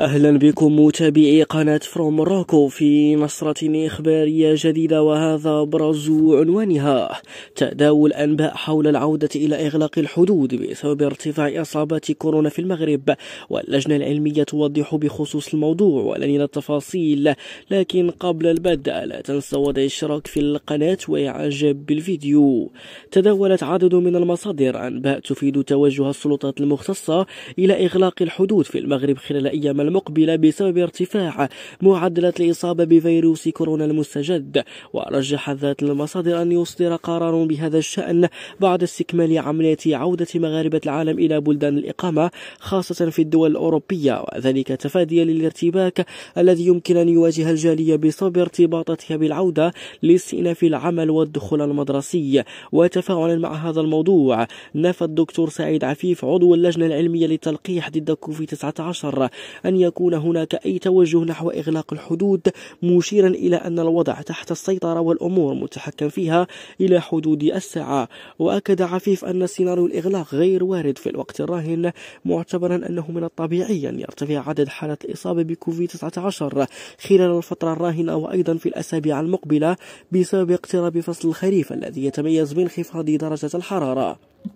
أهلا بكم متابعي قناة فروم موروكو في نصرة إخبارية جديدة وهذا أبرز عنوانها تداول أنباء حول العودة إلى إغلاق الحدود بسبب ارتفاع إصابات كورونا في المغرب واللجنة العلمية توضح بخصوص الموضوع ولن التفاصيل لكن قبل البدء لا تنسى وضع الاشتراك في القناة وإعجاب بالفيديو تداولت عدد من المصادر أنباء تفيد توجه السلطات المختصة إلى إغلاق الحدود في المغرب خلال أيام المقبلة بسبب ارتفاع معدلات الإصابة بفيروس كورونا المستجد ورجح ذات المصادر أن يصدر قرار بهذا الشأن بعد استكمال عملية عودة مغاربة العالم إلى بلدان الإقامة خاصة في الدول الأوروبية وذلك تفاديا للارتباك الذي يمكن أن يواجه الجالية بسبب ارتباطاتها بالعودة لاستئناف العمل والدخول المدرسي وتفاعلا مع هذا الموضوع نفى الدكتور سعيد عفيف عضو اللجنة العلمية للتلقيح ضد كوفيد 19 أن أن يكون هناك أي توجه نحو إغلاق الحدود مشيرا إلى أن الوضع تحت السيطرة والأمور متحكم فيها إلى حدود الساعة وأكد عفيف أن سيناريو الإغلاق غير وارد في الوقت الراهن معتبرا أنه من الطبيعي أن يرتفع عدد حالات الإصابة بكوفيد 19 خلال الفترة الراهنة وأيضا في الأسابيع المقبلة بسبب اقتراب فصل الخريف الذي يتميز بانخفاض درجة الحرارة